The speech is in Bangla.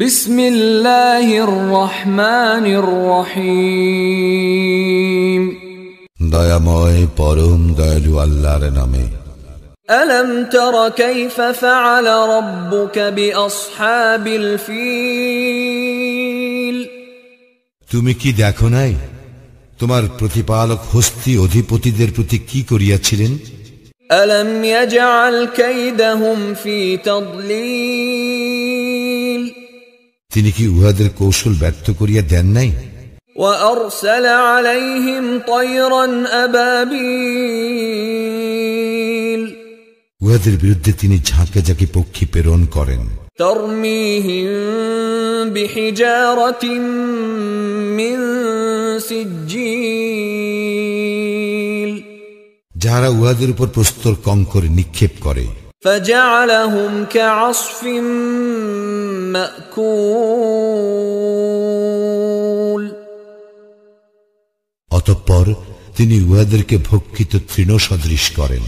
বিসমিল্লাহির রহমানির রহিম দয়াময় পরম দয়ালু আল্লাহর নামে ألم تر كيف فعل ربك بأصحاب الفيل তুমি কি দেখো নাই তোমার প্রতিপালক হস্তি অধিপতিদের প্রতি কি করিয়াছিলেন ألم يجعل كيدهم في تضليل তিনি কি উহাদের কৌশল ব্যর্থ করিয়া দেন নাই وأرسل عليهم طيرا أبابيل উহাদের বিরুদ্ধে তিনি ঝাঁকে ঝাঁকে পক্ষী প্রেরণ করেন ترميهم بحجارة من سجيل যারা উহাদের উপর প্রস্তর কঙ্কর নিক্ষেপ করে فجعلهم كعصف অতঃপর তিনি উহাদেরকে ভক্ষিত তৃণ সদৃশ করেন